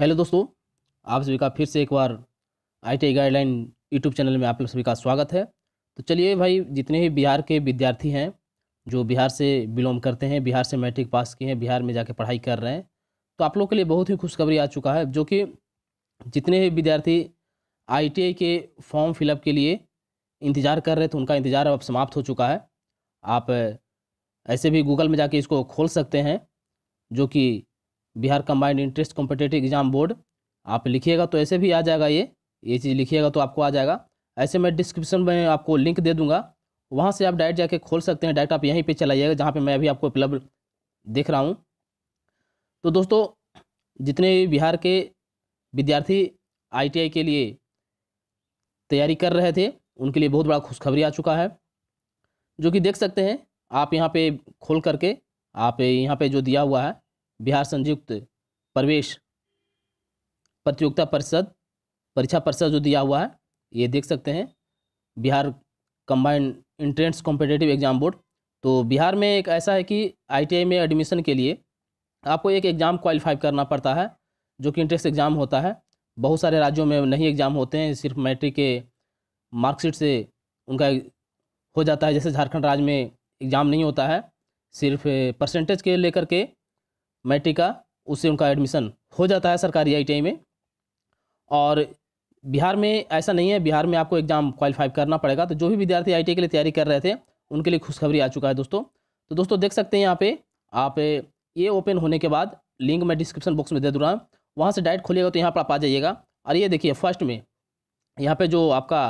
hello दोस्तों आप सभी का फिर से एक बार आईटीआई गाइडलाइन यूट्यूब चैनल में आप लोग सभी का स्वागत है तो चलिए भाई जितने भी बिहार के विद्यार्थी हैं जो बिहार से बिलोंग करते हैं बिहार से मैट्रिक पास किए हैं बिहार में जाके पढ़ाई कर रहे हैं तो आप लोग के लिए बहुत ही खुशखबरी आ चुका है जो कि जितने भी विद्यार्थी आई के फॉर्म फिलअप के लिए इंतज़ार कर रहे थे उनका इंतज़ार अब समाप्त हो चुका है आप ऐसे भी गूगल में जाके इसको खोल सकते हैं जो कि Bihar combined interest competitive exam board आप लिखिएगा तो ऐसे भी आ जाएगा ये ये चीज़ लिखिएगा तो आपको आ जाएगा ऐसे मैं डिस्क्रिप्शन में आपको लिंक दे दूंगा वहाँ से आप डायरेक्ट जाके खोल सकते हैं डायरेक्ट आप यहीं पे चलाइएगा जहाँ पे मैं अभी आपको उपलब्ध देख रहा हूँ तो दोस्तों जितने बिहार के विद्यार्थी आईटीआई के लिए तैयारी कर रहे थे उनके लिए बहुत बड़ा खुशखबरी आ चुका है जो कि देख सकते हैं आप यहाँ पे खोल करके आप यहाँ पे जो दिया हुआ है बिहार संयुक्त प्रवेश प्रतियोगिता परिषद परीक्षा परिषद जो दिया हुआ है ये देख सकते हैं Bihar combined entrance competitive exam board तो बिहार में एक ऐसा है कि आईटीआई में एडमिशन के लिए आपको एक एग्ज़ाम क्वालिफाई करना पड़ता है जो कि इंट्रेंस एग्ज़ाम होता है बहुत सारे राज्यों में नहीं एग्ज़ाम होते हैं सिर्फ मैट्रिक के मार्कशीट से उनका हो जाता है जैसे झारखंड राज्य में एग्ज़ाम नहीं होता है सिर्फ परसेंटेज के लेकर के मैट्रिक का उससे उनका एडमिशन हो जाता है सरकारी आई में और बिहार में ऐसा नहीं है बिहार में आपको एग्ज़ाम क्वालिफाई करना पड़ेगा तो जो भी विद्यार्थी आई के लिए तैयारी कर रहे थे उनके लिए खुशखबरी आ चुका है दोस्तों तो दोस्तों देख सकते हैं यहाँ पे आप ये ओपन होने के बाद लिंक मैं डिस्क्रिप्शन बॉक्स में दे दूँगा वहाँ से डायरेक्ट खोलिएगा तो यहाँ पर आप आ जाइएगा और ये देखिए फर्स्ट में यहाँ पे जो आपका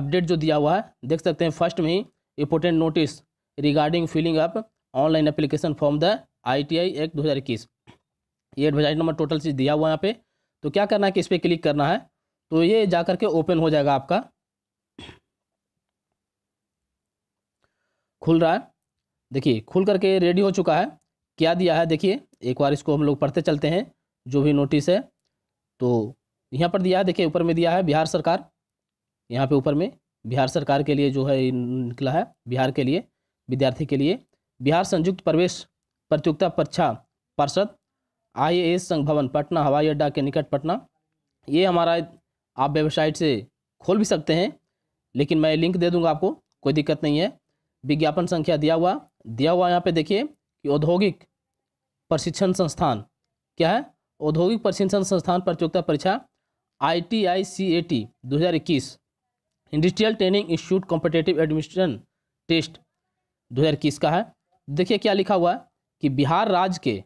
अपडेट जो दिया हुआ है देख सकते हैं फर्स्ट में ही important notice regarding filling up online application form the I T I act दो हज़ार इक्कीस ये एडवर्टाइज नंबर टोटल चीज़ दिया हुआ यहाँ पे तो क्या करना है कि इस पर क्लिक करना है तो ये जा करके ओपन हो जाएगा आपका खुल रहा है देखिए खुल करके रेडी हो चुका है क्या दिया है देखिए एक बार इसको हम लोग पढ़ते चलते हैं जो भी नोटिस है तो यहाँ पर दिया है देखिए ऊपर में दिया है बिहार सरकार यहाँ पे ऊपर में बिहार सरकार के लिए जो है निकला है बिहार के लिए विद्यार्थी के लिए बिहार संयुक्त प्रवेश प्रतियोगिता परीक्षा पार्षद आई ए संघ भवन पटना हवाई अड्डा के निकट पटना ये हमारा आप वेबसाइट से खोल भी सकते हैं लेकिन मैं लिंक दे दूंगा आपको कोई दिक्कत नहीं है विज्ञापन संख्या दिया हुआ दिया हुआ यहाँ पे देखिए कि औद्योगिक प्रशिक्षण संस्थान क्या है औद्योगिक प्रशिक्षण संस्थान प्रतियोगिता परीक्षा आई T I C A T दो हज़ार इक्कीस industrial training institute competitive admission test दो हज़ार इक्कीस का है देखिए क्या लिखा हुआ है कि बिहार राज्य के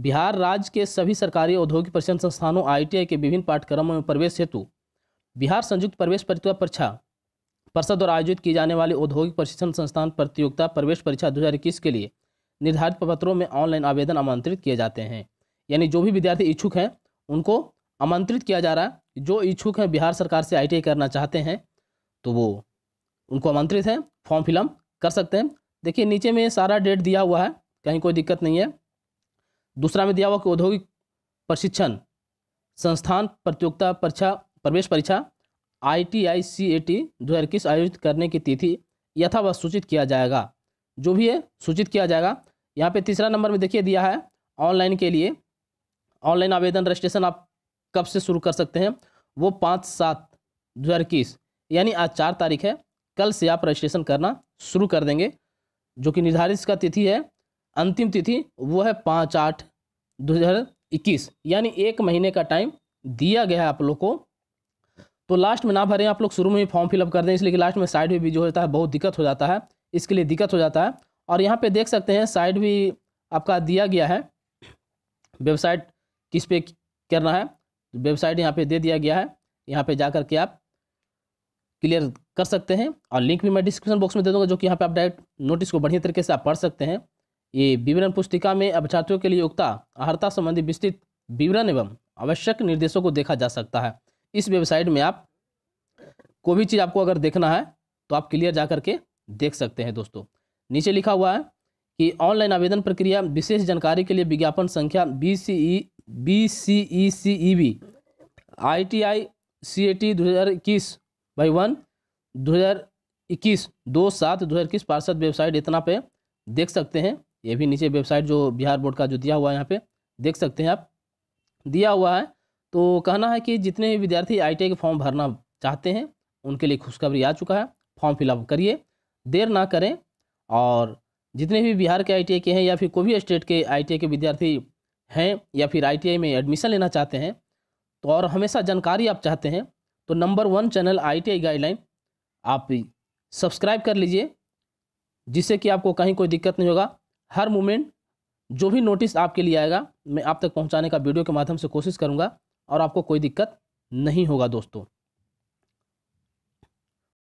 बिहार राज्य के सभी सरकारी औद्योगिक प्रशिक्षण संस्थानों आईटीआई के विभिन्न पाठ्यक्रमों में प्रवेश हेतु बिहार संयुक्त प्रवेश प्रतियोगिता परीक्षा परिषद द्वारा आयोजित की जाने वाली औद्योगिक प्रशिक्षण संस्थान प्रतियोगिता प्रवेश परीक्षा दो के लिए निर्धारित पत्रों में ऑनलाइन आवेदन आमंत्रित किए जाते हैं यानी जो भी विद्यार्थी इच्छुक हैं उनको आमंत्रित किया जा रहा है जो इच्छुक हैं बिहार सरकार से आई करना चाहते हैं तो वो उनको आमंत्रित हैं फॉर्म फिलअप कर सकते हैं देखिए नीचे में सारा डेट दिया हुआ है कहीं कोई दिक्कत नहीं है दूसरा में दिया हुआ कि औद्योगिक प्रशिक्षण संस्थान प्रतियोगिता परीक्षा प्रवेश परीक्षा आई T I C A T दो हज़ार इक्कीस आयोजित करने की तिथि यथावत सूचित किया जाएगा जो भी है सूचित किया जाएगा यहाँ पे तीसरा नंबर में देखिए दिया है ऑनलाइन के लिए ऑनलाइन आवेदन रजिस्ट्रेशन आप कब से शुरू कर सकते हैं वो पाँच सात दो हज़ार इक्कीस यानी आज चार तारीख है कल से आप रजिस्ट्रेशन करना शुरू कर देंगे जो कि निर्धारित का तिथि है अंतिम तिथि वो है पाँच आठ दो हज़ार इक्कीस यानी एक महीने का टाइम दिया गया है आप लोग को तो लास्ट में ना भरें आप लोग शुरू में ही फॉर्म फिलअप कर दें इसलिए कि लास्ट में साइड भी जो होता है बहुत दिक्कत हो जाता है इसके लिए दिक्कत हो जाता है और यहाँ पर देख सकते हैं साइड भी आपका दिया गया है वेबसाइट किस पे करना है वेबसाइट यहाँ पर दे दिया गया है यहाँ पर जा कर के आप क्लियर कर सकते हैं और लिंक भी मैं डिस्क्रिप्शन बॉक्स में दे दूंगा जो कि यहाँ पे आप डायरेक्ट नोटिस को बढ़िया तरीके से आप पढ़ सकते हैं ये विवरण पुस्तिका में अभ्यार्थियों के लिए योग्यता अहर्ता संबंधी विस्तृत विवरण एवं आवश्यक निर्देशों को देखा जा सकता है इस वेबसाइट में आप कोई भी चीज़ आपको अगर देखना है तो आप क्लियर जा करके देख सकते हैं दोस्तों नीचे लिखा हुआ है कि ऑनलाइन आवेदन प्रक्रिया विशेष जानकारी के लिए विज्ञापन संख्या B C E B C E C E B I T I C A T दो हज़ार इक्कीस बाई वन दो हज़ार इक्कीस दो सात दो हज़ार इक्कीस पार्षद वेबसाइट इतना पे देख सकते हैं ये भी नीचे वेबसाइट जो बिहार बोर्ड का जो दिया हुआ है यहाँ पे देख सकते हैं आप दिया हुआ है तो कहना है कि जितने भी विद्यार्थी आई के फॉर्म भरना चाहते हैं उनके लिए खुशखबरी आ चुका है फॉर्म फिलअप करिए देर ना करें और जितने भी बिहार के आई के हैं या फिर कोई भी स्टेट के आई के विद्यार्थी हैं या फिर आई में एडमिशन लेना चाहते हैं तो और हमेशा जानकारी आप चाहते हैं तो number one channel ITI guideline आप सब्सक्राइब कर लीजिए जिससे कि आपको कहीं कोई दिक्कत नहीं होगा हर मोमेंट जो भी नोटिस आपके लिए आएगा मैं आप तक पहुंचाने का वीडियो के माध्यम से कोशिश करूंगा और आपको कोई दिक्कत नहीं होगा दोस्तों